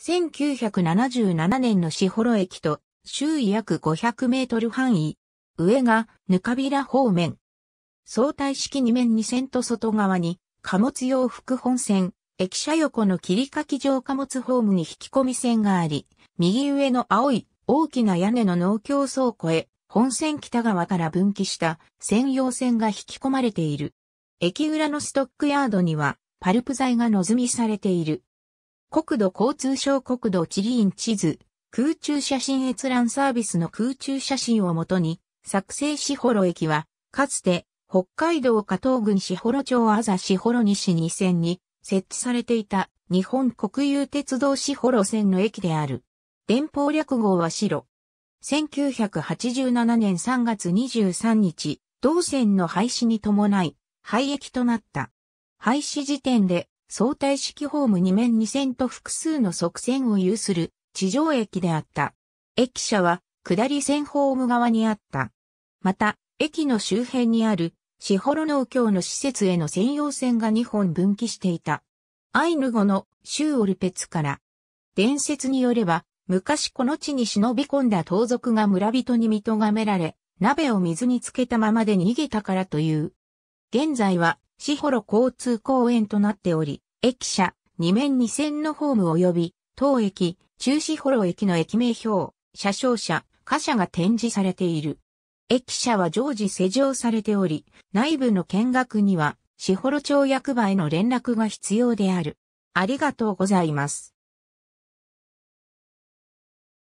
1977年の士幌駅と周囲約500メートル範囲、上がぬかびら方面。相対式2面2線と外側に貨物用副本線、駅舎横の切り欠き場貨物ホームに引き込み線があり、右上の青い大きな屋根の農協倉庫へ本線北側から分岐した専用線が引き込まれている。駅裏のストックヤードにはパルプ材が望みされている。国土交通省国土地理院地図、空中写真閲覧サービスの空中写真をもとに、作成しほろ駅は、かつて、北海道加東郡しほろ町あざしほろ西2線に設置されていた日本国有鉄道しほろ線の駅である。連邦略号は白。1987年3月23日、同線の廃止に伴い、廃駅となった。廃止時点で相対式ホーム2面2線と複数の側線を有する地上駅であった。駅舎は下り線ホーム側にあった。また、駅の周辺にあるシホロ農協の施設への専用線が2本分岐していた。アイヌ語のシューオルペツから。伝説によれば、昔この地に忍び込んだ盗賊が村人に見とがめられ、鍋を水につけたままで逃げたからという。現在は、シホロ交通公園となっており、駅舎、二面2線のホーム及び、当駅、中止幌駅の駅名表、車掌車、貨車が展示されている。駅舎は常時施錠されており、内部の見学には、四幌町役場への連絡が必要である。ありがとうございます。